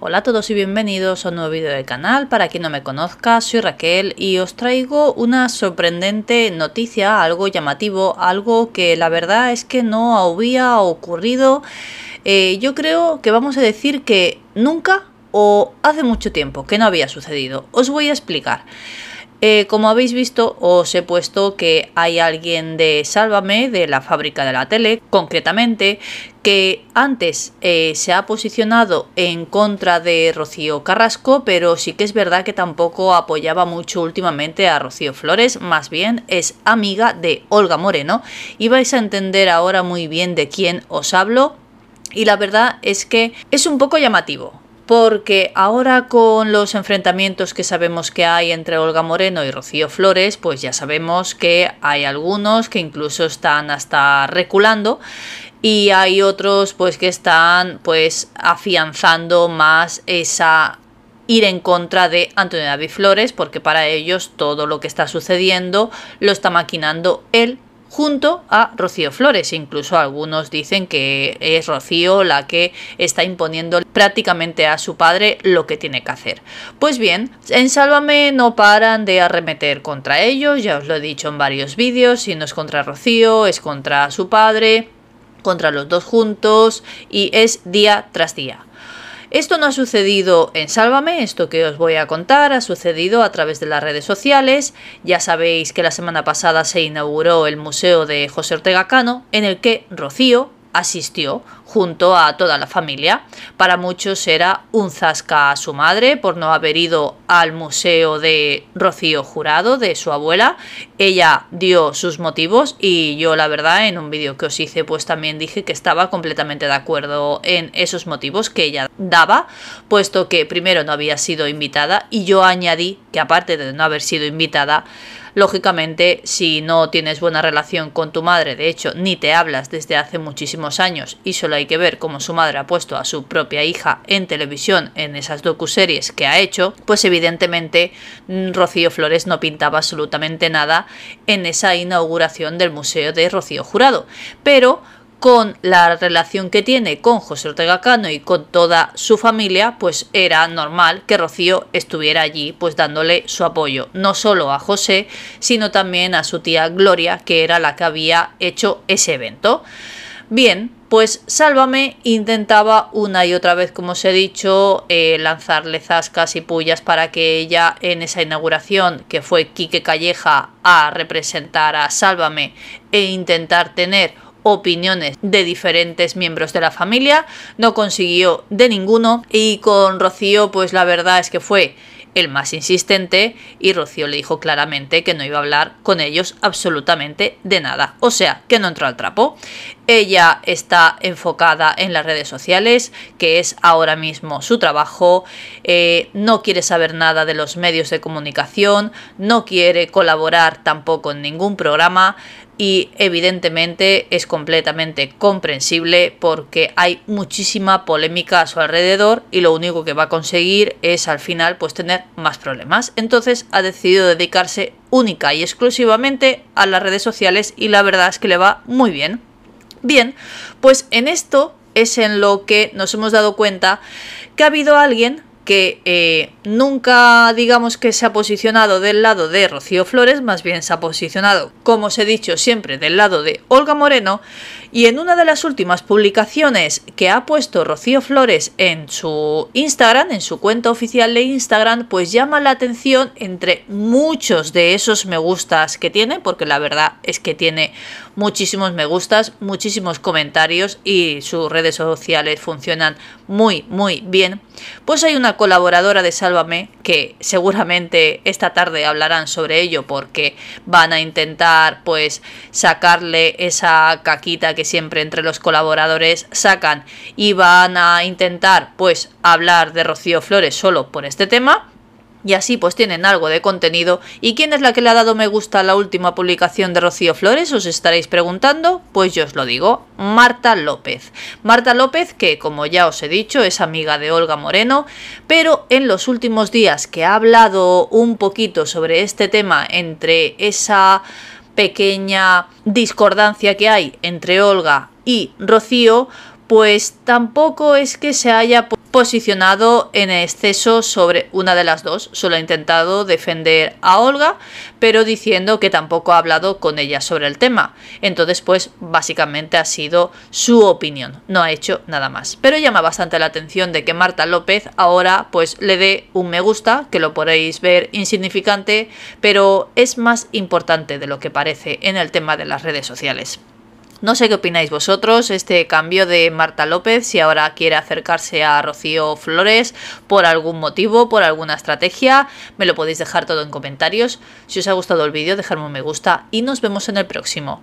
Hola a todos y bienvenidos a un nuevo vídeo del canal. Para quien no me conozca, soy Raquel y os traigo una sorprendente noticia, algo llamativo, algo que la verdad es que no había ocurrido. Eh, yo creo que vamos a decir que nunca o hace mucho tiempo que no había sucedido. Os voy a explicar. Eh, como habéis visto, os he puesto que hay alguien de Sálvame, de la fábrica de la tele, concretamente, que antes eh, se ha posicionado en contra de Rocío Carrasco, pero sí que es verdad que tampoco apoyaba mucho últimamente a Rocío Flores, más bien es amiga de Olga Moreno. Y vais a entender ahora muy bien de quién os hablo. Y la verdad es que es un poco llamativo porque ahora con los enfrentamientos que sabemos que hay entre Olga Moreno y Rocío Flores, pues ya sabemos que hay algunos que incluso están hasta reculando y hay otros pues que están pues afianzando más esa ir en contra de Antonio David Flores porque para ellos todo lo que está sucediendo lo está maquinando él junto a Rocío Flores. Incluso algunos dicen que es Rocío la que está imponiendo prácticamente a su padre lo que tiene que hacer. Pues bien, en Sálvame no paran de arremeter contra ellos, ya os lo he dicho en varios vídeos, si no es contra Rocío, es contra su padre, contra los dos juntos y es día tras día. Esto no ha sucedido en Sálvame, esto que os voy a contar ha sucedido a través de las redes sociales. Ya sabéis que la semana pasada se inauguró el Museo de José Ortega Cano, en el que Rocío, asistió junto a toda la familia. Para muchos era un zasca a su madre por no haber ido al museo de Rocío Jurado, de su abuela. Ella dio sus motivos y yo la verdad en un vídeo que os hice pues también dije que estaba completamente de acuerdo en esos motivos que ella daba, puesto que primero no había sido invitada y yo añadí que aparte de no haber sido invitada, Lógicamente, si no tienes buena relación con tu madre, de hecho, ni te hablas desde hace muchísimos años y solo hay que ver cómo su madre ha puesto a su propia hija en televisión en esas docuseries que ha hecho, pues evidentemente mm, Rocío Flores no pintaba absolutamente nada en esa inauguración del Museo de Rocío Jurado. Pero con la relación que tiene con José Ortega Cano y con toda su familia, pues era normal que Rocío estuviera allí, pues dándole su apoyo, no solo a José, sino también a su tía Gloria, que era la que había hecho ese evento. Bien, pues Sálvame intentaba una y otra vez, como os he dicho, eh, lanzarle zascas y pullas para que ella en esa inauguración, que fue Quique Calleja a representar a Sálvame e intentar tener opiniones de diferentes miembros de la familia, no consiguió de ninguno y con Rocío pues la verdad es que fue el más insistente y Rocío le dijo claramente que no iba a hablar con ellos absolutamente de nada, o sea, que no entró al trapo. Ella está enfocada en las redes sociales, que es ahora mismo su trabajo, eh, no quiere saber nada de los medios de comunicación, no quiere colaborar tampoco en ningún programa, y evidentemente es completamente comprensible porque hay muchísima polémica a su alrededor y lo único que va a conseguir es al final pues tener más problemas. Entonces ha decidido dedicarse única y exclusivamente a las redes sociales y la verdad es que le va muy bien. Bien, pues en esto es en lo que nos hemos dado cuenta que ha habido alguien que eh, nunca digamos que se ha posicionado del lado de Rocío Flores, más bien se ha posicionado, como os he dicho siempre, del lado de Olga Moreno, y en una de las últimas publicaciones que ha puesto Rocío Flores en su Instagram, en su cuenta oficial de Instagram, pues llama la atención entre muchos de esos me gustas que tiene, porque la verdad es que tiene muchísimos me gustas, muchísimos comentarios y sus redes sociales funcionan muy, muy bien, pues hay una colaboradora de Sálvame, que seguramente esta tarde hablarán sobre ello porque van a intentar pues sacarle esa caquita que siempre entre los colaboradores sacan y van a intentar pues hablar de Rocío Flores solo por este tema y así pues tienen algo de contenido. ¿Y quién es la que le ha dado me gusta a la última publicación de Rocío Flores? Os estaréis preguntando, pues yo os lo digo, Marta López. Marta López que como ya os he dicho es amiga de Olga Moreno, pero en los últimos días que ha hablado un poquito sobre este tema entre esa pequeña discordancia que hay entre Olga y Rocío, pues tampoco es que se haya posicionado en exceso sobre una de las dos. Solo ha intentado defender a Olga, pero diciendo que tampoco ha hablado con ella sobre el tema. Entonces, pues básicamente ha sido su opinión, no ha hecho nada más. Pero llama bastante la atención de que Marta López ahora pues le dé un me gusta, que lo podéis ver insignificante, pero es más importante de lo que parece en el tema de las redes sociales. No sé qué opináis vosotros, este cambio de Marta López, si ahora quiere acercarse a Rocío Flores por algún motivo, por alguna estrategia, me lo podéis dejar todo en comentarios. Si os ha gustado el vídeo, dejadme un me gusta y nos vemos en el próximo.